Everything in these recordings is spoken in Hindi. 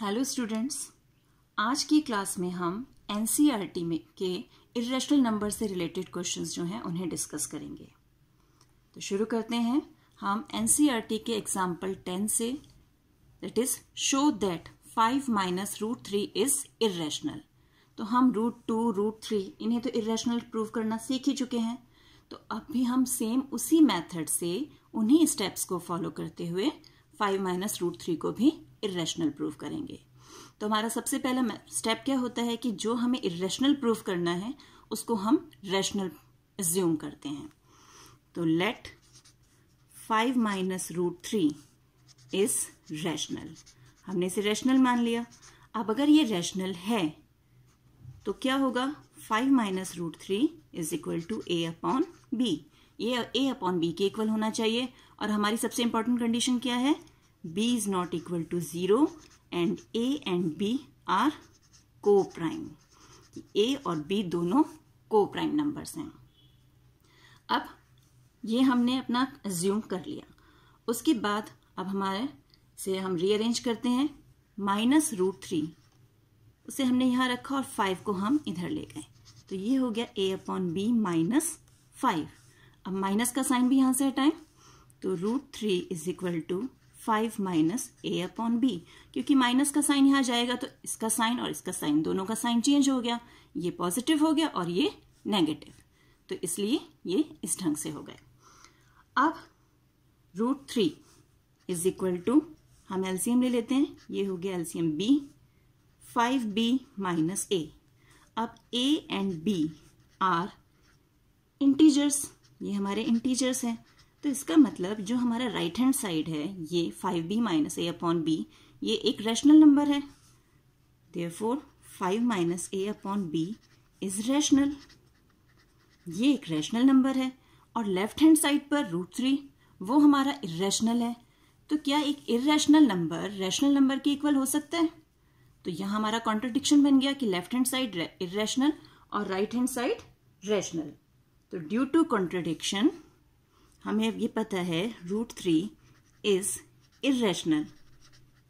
हेलो स्टूडेंट्स आज की क्लास में हम एन e में के इेशनल नंबर से रिलेटेड क्वेश्चंस जो हैं उन्हें डिस्कस करेंगे तो शुरू करते हैं हम एन e के एग्जाम्पल टेन से that is show that five minus root three is irrational तो हम रूट टू रूट थ्री इन्हें तो इेशनल प्रूव करना सीख ही चुके हैं तो अब भी हम सेम उसी मैथड से उन्हीं स्टेप्स को फॉलो करते हुए फाइव माइनस रूट थ्री को भी इेशनल प्रूफ करेंगे तो हमारा सबसे पहला स्टेप क्या होता है कि जो हमें इेशनल प्रूफ करना है उसको हम रेशनल ज्यूम करते हैं तो let five minus root three is rational हमने इसे रैशनल मान लिया अब अगर ये रैशनल है तो क्या होगा five minus root three is equal to A upon B ये ए अपॉन बी के इक्वल होना चाहिए और हमारी सबसे इंपॉर्टेंट कंडीशन क्या है B is not equal to zero and A and B are coprime A और बी दोनों को प्राइम नंबर्स हैं अब ये हमने अपना ज्यूम कर लिया उसके बाद अब हमारे से हम रीअरेंज करते हैं माइनस रूट थ्री उसे हमने यहाँ रखा और फाइव को हम इधर ले गए तो ये हो गया A upon B minus five अब माइनस का साइन भी यहाँ से हटाएं तो root three is equal to five minus A upon B क्योंकि माइनस का साइन यहाँ जाएगा तो इसका साइन और इसका साइन दोनों का साइन चेंज हो गया ये पॉजिटिव हो गया और ये नेगेटिव तो इसलिए ये इस ढंग से हो गए अब root three is equal to हम एलसीएम ले लेते हैं ये हो गया LCM B five B minus A अब A and B are integers ये हमारे इंटीजर्स हैं तो इसका मतलब जो हमारा राइट हैंड साइड है ये five B minus A upon B ये एक रैशनल नंबर है therefore five minus A upon B is rational ये एक रैशनल नंबर है और लेफ्ट हैंड साइड पर रूट थ्री वो हमारा इरेशनल है तो क्या एक इरेशनल नंबर रैशनल नंबर के इक्वल हो सकता है तो यहां हमारा कॉन्ट्रोडिक्शन बन गया कि लेफ्ट हैंड साइड इरेशनल और राइट हैंड साइड रैशनल तो ड्यू टू कॉन्ट्रडिक्शन हमें ये पता है रूट थ्री इज़ इेशनल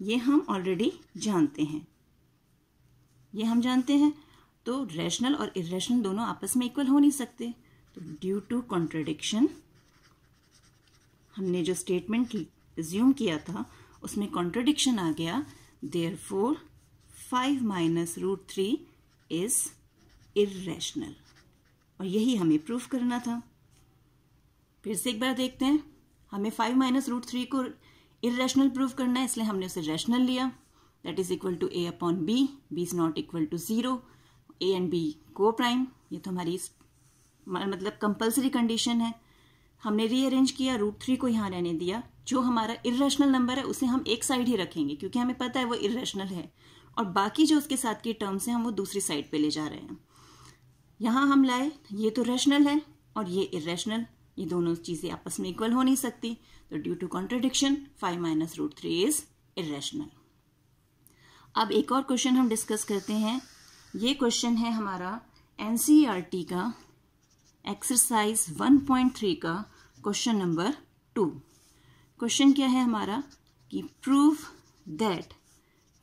ये हम ऑलरेडी जानते हैं ये हम जानते हैं तो रैशनल और इेशनल दोनों आपस में इक्वल हो नहीं सकते तो ड्यू टू कॉन्ट्रडिक्शन हमने जो स्टेटमेंट रिज्यूम किया था उसमें कॉन्ट्रडिक्शन आ गया therefore five minus root three is irrational और यही हमें प्रूफ करना था फिर से एक बार देखते हैं हमें फाइव माइनस रूट थ्री को इेशनल प्रूव करना है इसलिए हमने उसे रैशनल लिया that is equal to A upon B B is not equal to zero A and B coprime ये तो हमारी मतलब कंपल्सरी कंडीशन है हमने रीअरेंज किया रूट थ्री को यहाँ रहने दिया जो हमारा इेशनल नंबर है उसे हम एक साइड ही रखेंगे क्योंकि हमें पता है वो इेशनल है और बाकी जो उसके साथ की टर्म्स हैं हम वो दूसरी साइड पे ले जा रहे हैं यहां हम लाए ये तो रैशनल है और ये इेशनल ये दोनों चीज़ें आपस में इक्वल हो नहीं सकती तो due to contradiction five minus root three is irrational अब एक और क्वेश्चन हम डिस्कस करते हैं ये क्वेश्चन है हमारा एन e का एक्सरसाइज 1.3 का क्वेश्चन नंबर टू क्वेश्चन क्या है हमारा कि prove that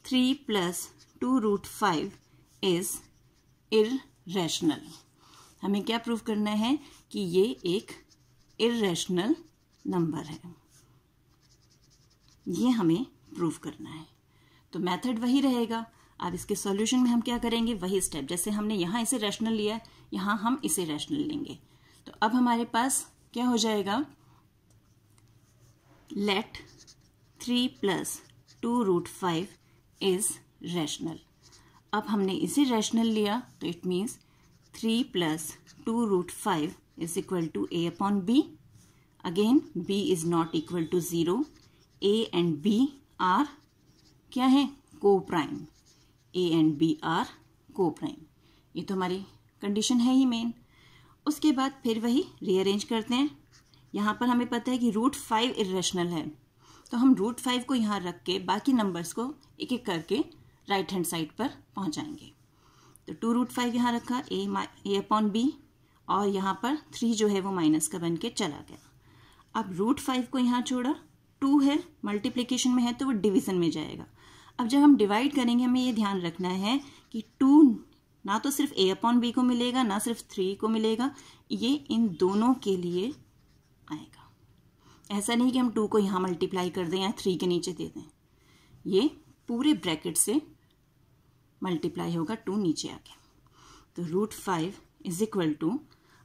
three plus two root five is irrational हमें क्या प्रूव करना है कि ये एक इेशनल नंबर है ये हमें प्रूव करना है तो मेथड वही रहेगा अब इसके सॉल्यूशन में हम क्या करेंगे वही स्टेप जैसे हमने यहां इसे रैशनल लिया यहां हम इसे रैशनल लेंगे तो अब हमारे पास क्या हो जाएगा let three plus two root five is rational अब हमने इसे रैशनल लिया तो it means three plus two root five is equal to A upon B again B is not equal to zero A and B are क्या है coprime A and B are coprime ये तो हमारी कंडीशन है ही मेन उसके बाद फिर वही रीअरेंज करते हैं यहाँ पर हमें पता है कि रूट फाइव इरेशनल है तो हम रूट फाइव को यहाँ रख के बाकी नंबर्स को एक एक करके राइट हैंड साइड पर पहुंचाएंगे तो टू रूट फाइव यहाँ रखा ए ए अपॉन बी और यहाँ पर थ्री जो है वो माइनस का बन के चला गया अब रूट फाइव को यहाँ छोड़ा टू है मल्टीप्लीकेशन में है तो वो डिविजन में जाएगा अब जब हम डिवाइड करेंगे हमें ये ध्यान रखना है कि टू ना तो सिर्फ ए अपॉन बी को मिलेगा ना सिर्फ थ्री को मिलेगा ये इन दोनों के लिए आएगा ऐसा नहीं कि हम टू को यहाँ मल्टीप्लाई कर दें या थ्री के नीचे दे दें ये पूरे ब्रैकेट से मल्टीप्लाई होगा टू नीचे आके तो root five is equal to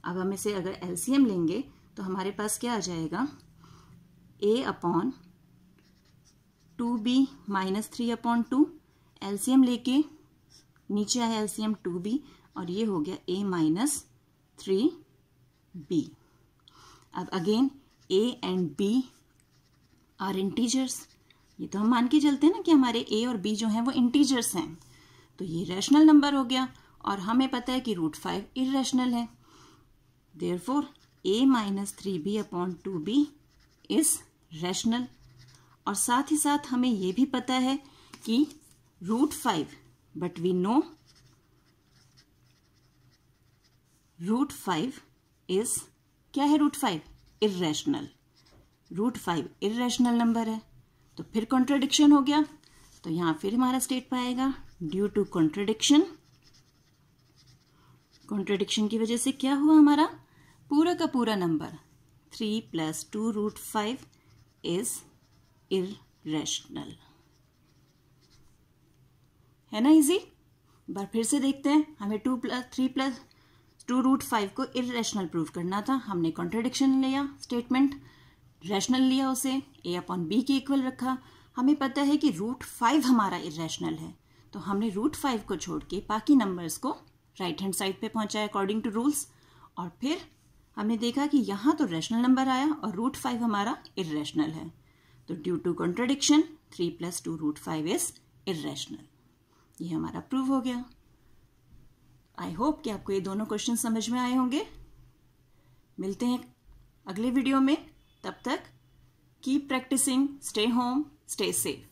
अब हम इसे अगर एलसीएम लेंगे तो हमारे पास क्या आ जाएगा A upon two B minus three upon two LCM लेके नीचे आया एलसीएम टू बी और ये हो गया ए माइनस थ्री बी अब again A and B are integers ये तो हम मान के चलते हैं ना कि हमारे ए और बी जो हैं वो इंटीजर्स हैं तो ये रैशनल नंबर हो गया और हमें पता है कि रूट फाइव इेशनल है therefore A minus three B upon two B is rational और साथ ही साथ हमें ये भी पता है कि root five but we know root five is क्या है root five irrational root five irrational number है तो फिर कॉन्ट्रोडिक्शन हो गया तो यहां फिर हमारा स्टेट पाएगा ड्यू टू कॉन्ट्रडिक्शन कॉन्ट्रेडिक्शन की वजह से क्या हुआ हमारा पूरा का पूरा number three plus two root five is irrational है ना इजी बार फिर से देखते हैं हमें two plus three plus two root five को इरेशनल प्रूव करना था हमने कॉन्ट्रेडिक्शन लिया स्टेटमेंट रैशनल लिया उसे ए अपॉन बी के इक्वल रखा हमें पता है कि रूट फाइव हमारा इरेशनल है तो हमने रूट फाइव को छोड़ के बाकी नंबर्स को राइट हैंड साइड पे पहुंचाया अकॉर्डिंग टू रूल्स और फिर हमने देखा कि यहाँ तो रेशनल नंबर आया और रूट फाइव हमारा इरेशनल है तो due to contradiction three plus two root five is irrational ये हमारा प्रूव हो गया आई होप कि आपको ये दोनों क्वेश्चन समझ में आए होंगे मिलते हैं अगले वीडियो में तब तक keep practicing stay home Stay safe.